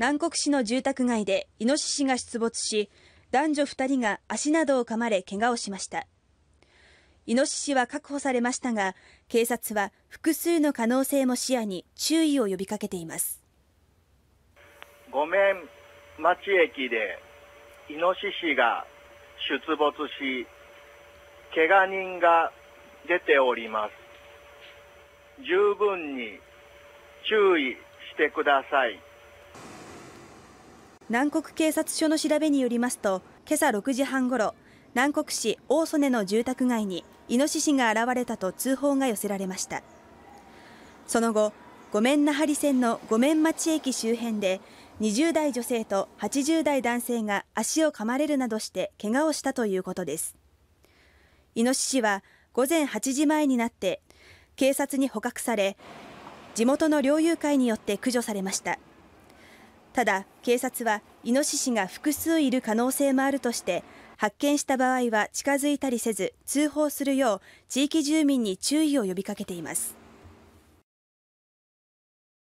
南国市の住宅街でイノシシが出没し、男女2人が足などを噛まれ、怪我をしました。イノシシは確保されましたが、警察は複数の可能性も視野に注意を呼びかけています。ごめん町駅でイノシシが出没し、怪我人が出ております。十分に注意してください。南国警察署の調べによりますと、今朝6時半ごろ、南国市大曽根の住宅街にイノシシが現れたと通報が寄せられました。その後、御免那覇線の御免町駅周辺で、20代女性と80代男性が足を噛まれるなどして怪我をしたということです。イノシシは午前8時前になって警察に捕獲され、地元の猟友会によって駆除されました。ただ、警察はイノシシが複数いる可能性もあるとして、発見した場合は近づいたりせず、通報するよう地域住民に注意を呼びかけています。